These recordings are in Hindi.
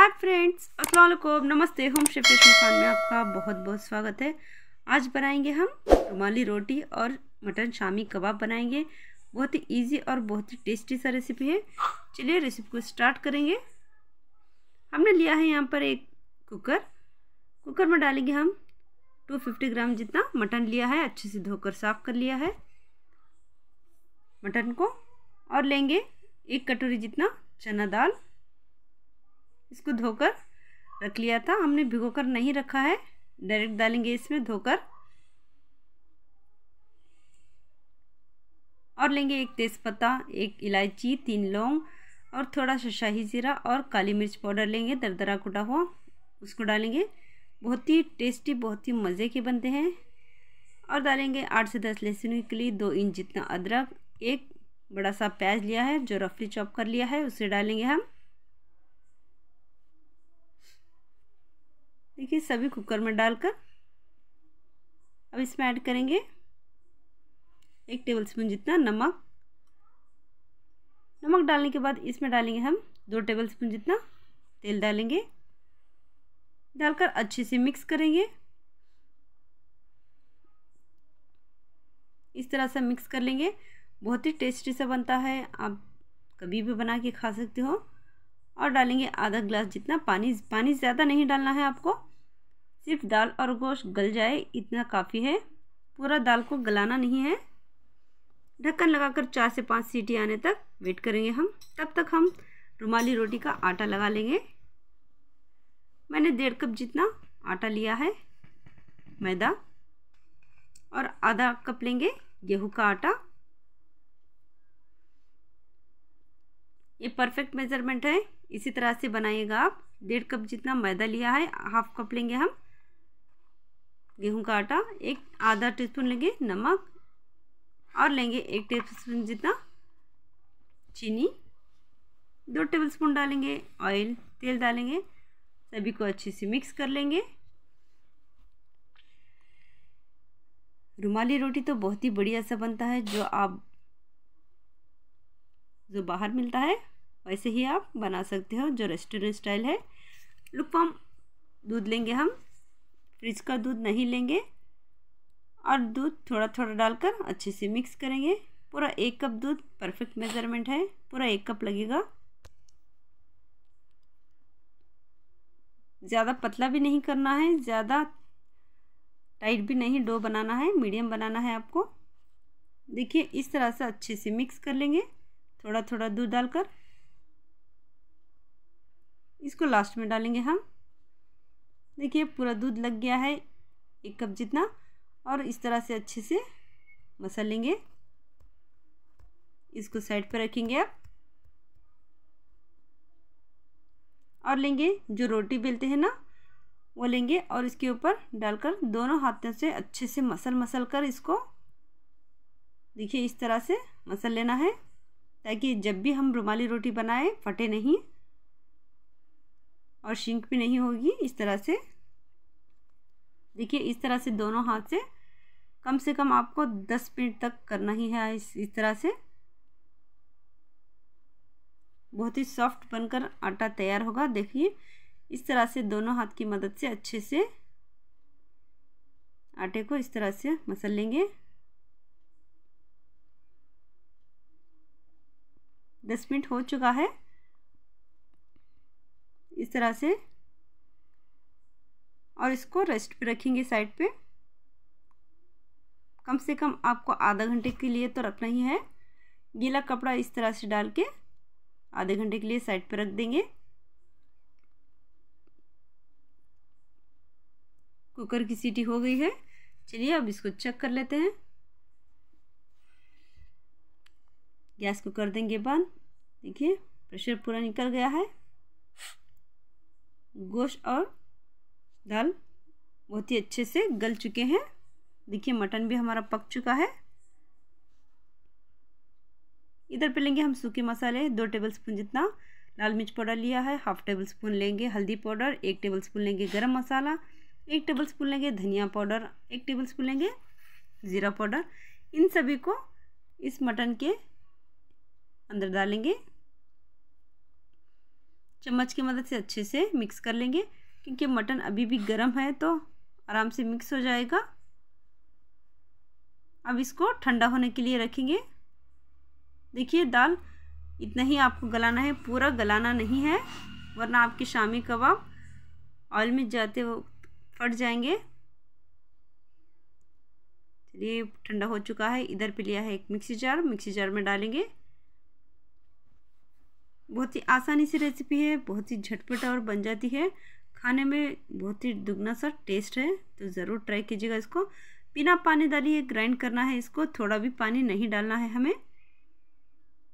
हाय फ्रेंड्स अस्सलाम नमस्ते होम शेफ रेशमा खान में आपका बहुत बहुत स्वागत है आज बनाएंगे हम रुमाली रोटी और मटन शामी कबाब बनाएंगे बहुत ही इजी और बहुत ही टेस्टी सा रेसिपी है चलिए रेसिपी को स्टार्ट करेंगे हमने लिया है यहाँ पर एक कुकर कुकर में डालेंगे हम 250 ग्राम जितना मटन लिया है अच्छे से धोकर साफ़ कर लिया है मटन को और लेंगे एक कटोरी जितना चना दाल इसको धोकर रख लिया था हमने भिगोकर नहीं रखा है डायरेक्ट डालेंगे इसमें धोकर और लेंगे एक तेज़पत्ता एक इलायची तीन लौंग और थोड़ा सा शाही ज़ीरा और काली मिर्च पाउडर लेंगे दरदरा कुटा हुआ उसको डालेंगे बहुत ही टेस्टी बहुत ही मज़े के बनते हैं और डालेंगे आठ से दस लहसुन के लिए दो इंच जितना अदरक एक बड़ा सा प्याज लिया है जो रफली चॉप कर लिया है उसे डालेंगे हम देखिए सभी कुकर में डालकर अब इसमें ऐड करेंगे एक टेबल स्पून जितना नमक नमक डालने के बाद इसमें डालेंगे हम दो टेबल स्पून जितना तेल डालेंगे डालकर अच्छे से मिक्स करेंगे इस तरह से मिक्स कर लेंगे बहुत ही टेस्टी सा बनता है आप कभी भी बना के खा सकते हो और डालेंगे आधा ग्लास जितना पानी पानी ज़्यादा नहीं डालना है आपको सिर्फ दाल और गोश्त गल जाए इतना काफ़ी है पूरा दाल को गलाना नहीं है ढक्कन लगाकर चार से पाँच सीटी आने तक वेट करेंगे हम तब तक हम रुमाली रोटी का आटा लगा लेंगे मैंने डेढ़ कप जितना आटा लिया है मैदा और आधा कप लेंगे गेहूं का आटा ये परफेक्ट मेज़रमेंट है इसी तरह से बनाइएगा आप डेढ़ कप जितना मैदा लिया है हाफ कप लेंगे हम गेहूं का आटा एक आधा टीस्पून लेंगे नमक और लेंगे एक टेबलस्पून जितना चीनी दो टेबलस्पून डालेंगे ऑयल तेल डालेंगे सभी को अच्छे से मिक्स कर लेंगे रुमाली रोटी तो बहुत ही बढ़िया सा बनता है जो आप जो बाहर मिलता है वैसे ही आप बना सकते हो जो रेस्टोरेंट स्टाइल है लुकवाम दूध लेंगे हम फ्रिज का दूध नहीं लेंगे और दूध थोड़ा थोड़ा डालकर अच्छे से मिक्स करेंगे पूरा एक कप दूध परफेक्ट मेज़रमेंट है पूरा एक कप लगेगा ज़्यादा पतला भी नहीं करना है ज़्यादा टाइट भी नहीं डो बनाना है मीडियम बनाना है आपको देखिए इस तरह से अच्छे से मिक्स कर लेंगे थोड़ा थोड़ा दूध डालकर इसको लास्ट में डालेंगे हम देखिए पूरा दूध लग गया है एक कप जितना और इस तरह से अच्छे से मसल लेंगे इसको साइड पर रखेंगे आप और लेंगे जो रोटी बेलते हैं ना वो लेंगे और इसके ऊपर डालकर दोनों हाथों से अच्छे से मसल मसल कर इसको देखिए इस तरह से मसल लेना है ताकि जब भी हम रुमाली रोटी बनाएं फटे नहीं और शिंक भी नहीं होगी इस तरह से देखिए इस तरह से दोनों हाथ से कम से कम आपको दस मिनट तक करना ही है इस इस तरह से बहुत ही सॉफ्ट बनकर आटा तैयार होगा देखिए इस तरह से दोनों हाथ की मदद से अच्छे से आटे को इस तरह से मसल लेंगे दस मिनट हो चुका है इस तरह से और इसको रेस्ट पे रखेंगे साइड पे कम से कम आपको आधा घंटे के लिए तो रखना ही है गीला कपड़ा इस तरह से डाल के आधे घंटे के लिए साइड पे रख देंगे कुकर की सीटी हो गई है चलिए अब इसको चेक कर लेते हैं गैस को कर देंगे बंद देखिए प्रेशर पूरा निकल गया है गोश्त और दाल बहुत ही अच्छे से गल चुके हैं देखिए मटन भी हमारा पक चुका है इधर पे लेंगे हम सूखे मसाले दो टेबल स्पून जितना लाल मिर्च पाउडर लिया है हाफ टेबल स्पून लेंगे हल्दी पाउडर एक टेबल स्पून लेंगे गरम मसाला एक टेबल स्पून लेंगे धनिया पाउडर एक टेबल स्पून लेंगे ज़ीरा पाउडर इन सभी को इस मटन के अंदर डालेंगे चम्मच की मदद से अच्छे से मिक्स कर लेंगे क्योंकि मटन अभी भी गर्म है तो आराम से मिक्स हो जाएगा अब इसको ठंडा होने के लिए रखेंगे देखिए दाल इतना ही आपको गलाना है पूरा गलाना नहीं है वरना आपके शामी कबाब ऑयल में जाते वो फट जाएंगे चलिए ठंडा हो चुका है इधर पे लिया है एक मिक्सी जार मिक्सी जार में डालेंगे बहुत ही आसानी सी रेसिपी है बहुत ही झटपट और बन जाती है खाने में बहुत ही दुगना सा टेस्ट है तो ज़रूर ट्राई कीजिएगा इसको बिना पानी डालिए ग्राइंड करना है इसको थोड़ा भी पानी नहीं डालना है हमें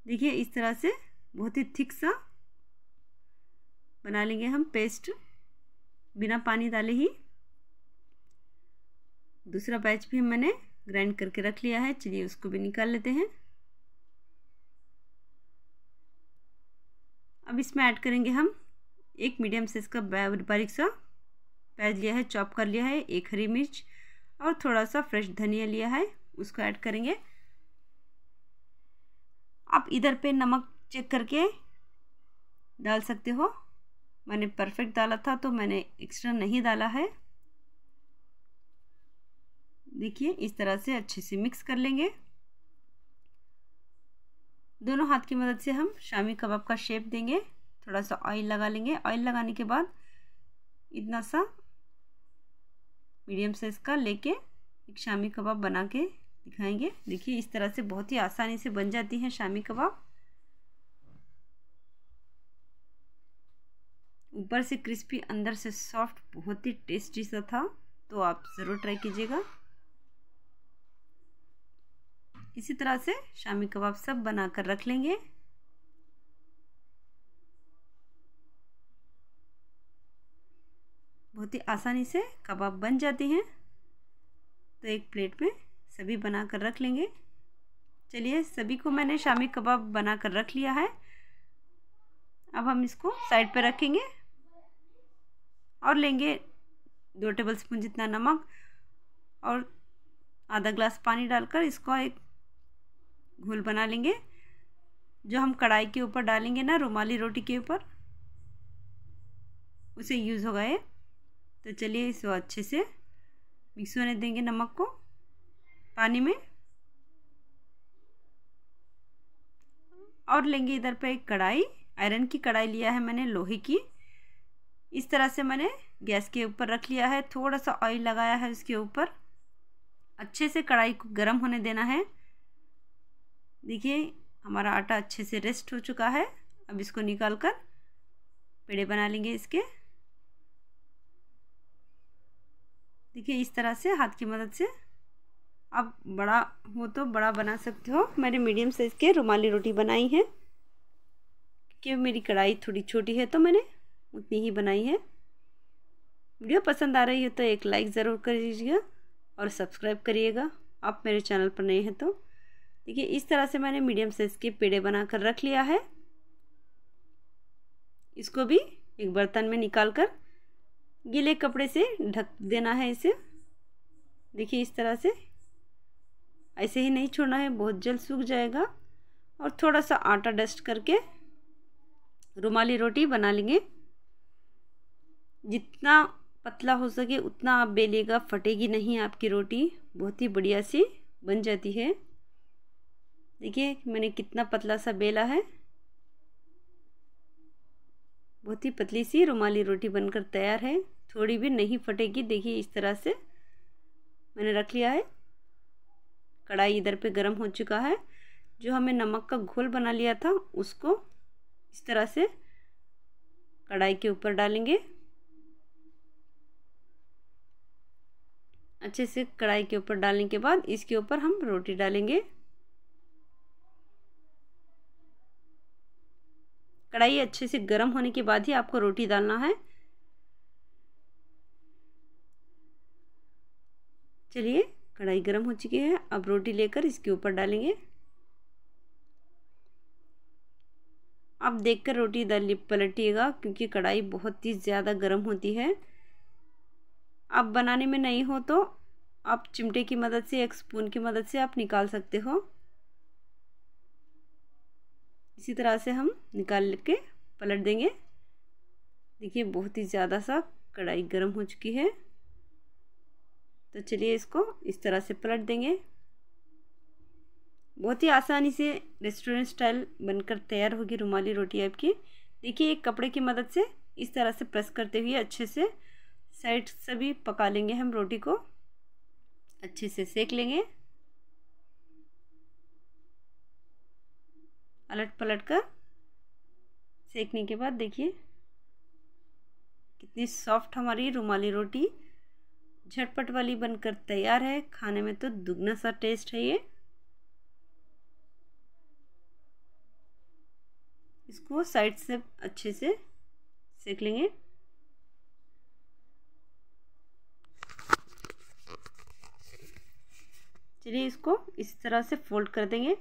देखिए इस तरह से बहुत ही थिक सा बना लेंगे हम पेस्ट बिना पानी डाले ही दूसरा बैच भी मैंने ग्राइंड करके रख लिया है चलिए उसको भी निकाल लेते हैं अब इसमें ऐड करेंगे हम एक मीडियम साइज़ का बारीक सा प्याज लिया है चॉप कर लिया है एक हरी मिर्च और थोड़ा सा फ्रेश धनिया लिया है उसको ऐड करेंगे आप इधर पे नमक चेक करके डाल सकते हो मैंने परफेक्ट डाला था तो मैंने एक्स्ट्रा नहीं डाला है देखिए इस तरह से अच्छे से मिक्स कर लेंगे दोनों हाथ की मदद से हम शामी कबाब का शेप देंगे थोड़ा सा ऑयल लगा लेंगे ऑयल लगाने के बाद इतना सा मीडियम साइज़ का लेके एक शामी कबाब बना के दिखाएंगे देखिए इस तरह से बहुत ही आसानी से बन जाती है शामी कबाब ऊपर से क्रिस्पी अंदर से सॉफ्ट बहुत ही टेस्टी सा था तो आप ज़रूर ट्राई कीजिएगा इसी तरह से शामी कबाब सब बना कर रख लेंगे बहुत ही आसानी से कबाब बन जाते हैं तो एक प्लेट में सभी बना कर रख लेंगे चलिए सभी को मैंने शामी कबाब बना कर रख लिया है अब हम इसको साइड पर रखेंगे और लेंगे दो टेबल स्पून जितना नमक और आधा ग्लास पानी डालकर इसको एक घोल बना लेंगे जो हम कढ़ाई के ऊपर डालेंगे ना रुमाली रोटी के ऊपर उसे यूज़ होगा ये तो चलिए इसको अच्छे से मिक्स होने देंगे नमक को पानी में और लेंगे इधर पे एक कढ़ाई आयरन की कढ़ाई लिया है मैंने लोहे की इस तरह से मैंने गैस के ऊपर रख लिया है थोड़ा सा ऑयल लगाया है उसके ऊपर अच्छे से कढ़ाई को गर्म होने देना है देखिए हमारा आटा अच्छे से रेस्ट हो चुका है अब इसको निकाल कर पेड़े बना लेंगे इसके देखिए इस तरह से हाथ की मदद से आप बड़ा हो तो बड़ा बना सकते हो मैंने मीडियम साइज़ के रुमाली रोटी बनाई है क्योंकि मेरी कढ़ाई थोड़ी छोटी है तो मैंने उतनी ही बनाई है वीडियो पसंद आ रही हो तो एक लाइक ज़रूर कर दीजिएगा और सब्सक्राइब करिएगा आप मेरे चैनल पर नए हैं तो देखिए इस तरह से मैंने मीडियम साइज़ के पेड़े बनाकर रख लिया है इसको भी एक बर्तन में निकाल कर गीले कपड़े से ढक देना है इसे देखिए इस तरह से ऐसे ही नहीं छोड़ना है बहुत जल्द सूख जाएगा और थोड़ा सा आटा डस्ट करके रुमाली रोटी बना लेंगे जितना पतला हो सके उतना आप बेलिएगा फटेगी नहीं आपकी रोटी बहुत ही बढ़िया सी बन जाती है देखिए मैंने कितना पतला सा बेला है बहुत ही पतली सी रुमाली रोटी बनकर तैयार है थोड़ी भी नहीं फटेगी देखिए इस तरह से मैंने रख लिया है कढ़ाई इधर पे गर्म हो चुका है जो हमें नमक का घोल बना लिया था उसको इस तरह से कढ़ाई के ऊपर डालेंगे अच्छे से कढ़ाई के ऊपर डालने के बाद इसके ऊपर हम रोटी डालेंगे कढ़ाई अच्छे से गर्म होने के बाद ही आपको रोटी डालना है चलिए कढ़ाई गर्म हो चुकी है अब रोटी लेकर इसके ऊपर डालेंगे आप देखकर रोटी डाल पलटिएगा क्योंकि कढ़ाई बहुत ही ज़्यादा गर्म होती है आप बनाने में नहीं हो तो आप चिमटे की मदद से एक स्पून की मदद से आप निकाल सकते हो इसी तरह से हम निकाल के पलट देंगे देखिए बहुत ही ज़्यादा सा कढ़ाई गर्म हो चुकी है तो चलिए इसको इस तरह से पलट देंगे बहुत ही आसानी से रेस्टोरेंट स्टाइल बनकर तैयार होगी रुमाली रोटी आपकी देखिए एक कपड़े की मदद से इस तरह से प्रेस करते हुए अच्छे से साइड से भी पका लेंगे हम रोटी को अच्छे से सेक लेंगे पलट पलट कर सेकने के बाद देखिए कितनी सॉफ्ट हमारी रुमाली रोटी झटपट वाली बनकर तैयार है खाने में तो दुगना सा टेस्ट है ये इसको साइड से अच्छे से सेक लेंगे चलिए इसको इस तरह से फोल्ड कर देंगे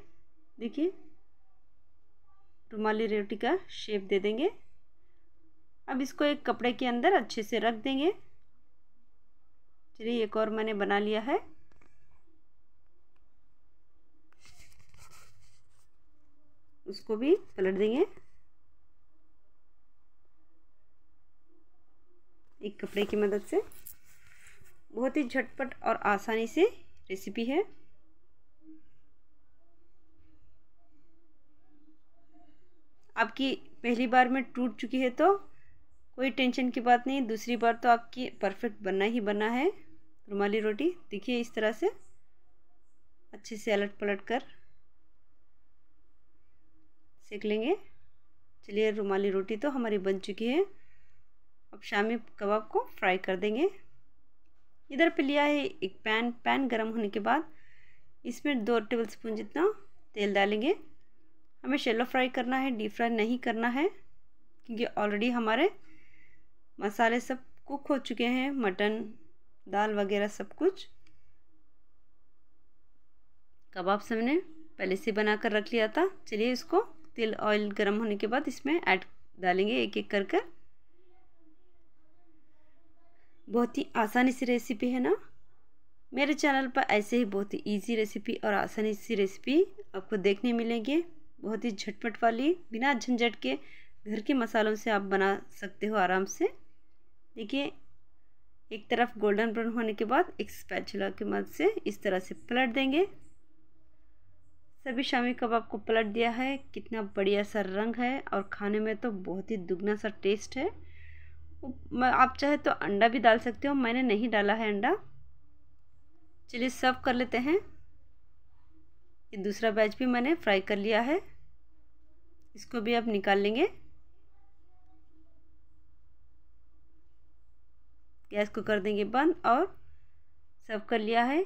देखिए रुमाली रोटी का शेप दे देंगे अब इसको एक कपड़े के अंदर अच्छे से रख देंगे चलिए एक और मैंने बना लिया है उसको भी पलट देंगे एक कपड़े की मदद से बहुत ही झटपट और आसानी से रेसिपी है आपकी पहली बार में टूट चुकी है तो कोई टेंशन की बात नहीं दूसरी बार तो आपकी परफेक्ट बनना ही बना है रुमाली रोटी देखिए इस तरह से अच्छे से अलट पलट कर सेक लेंगे चलिए रुमाली रोटी तो हमारी बन चुकी है अब शामी कबाब को फ्राई कर देंगे इधर पे लिया है एक पैन पैन गरम होने के बाद इसमें दो टेबल स्पून जितना तेल डालेंगे हमें शेलो फ्राई करना है डीप फ्राई नहीं करना है क्योंकि ऑलरेडी हमारे मसाले सब कुक हो चुके हैं मटन दाल वगैरह सब कुछ कबाब से हमने पहले से बना कर रख लिया था चलिए इसको तेल ऑयल गर्म होने के बाद इसमें ऐड डालेंगे एक एक कर कर बहुत ही आसानी सी रेसिपी है ना मेरे चैनल पर ऐसे ही बहुत ही इजी रेसिपी और आसानी सी रेसिपी आपको देखने मिलेंगे बहुत ही झटपट वाली बिना झंझट के घर के मसालों से आप बना सकते हो आराम से देखिए एक तरफ गोल्डन ब्राउन होने के बाद एक स्पैचुला के मद से इस तरह से पलट देंगे सभी शामी कबाब को पलट दिया है कितना बढ़िया सा रंग है और खाने में तो बहुत ही दुगना सा टेस्ट है आप चाहे तो अंडा भी डाल सकते हो मैंने नहीं डाला है अंडा चलिए सर्व कर लेते हैं ये दूसरा बैच भी मैंने फ्राई कर लिया है इसको भी आप निकाल लेंगे गैस को कर देंगे बंद और सर्व कर लिया है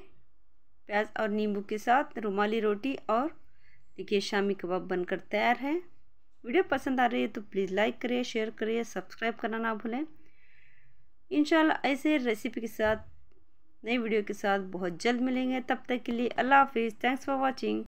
प्याज और नींबू के साथ रुमाली रोटी और देखिए शामी कबाब बनकर तैयार है वीडियो पसंद आ रही है तो प्लीज़ लाइक करिए शेयर करिए सब्सक्राइब करना ना भूलें इंशाल्लाह ऐसे रेसिपी के साथ नई वीडियो के साथ बहुत जल्द मिलेंगे तब तक के लिए अल्लाह हाफिज़ थैंक्स फॉर वॉचिंग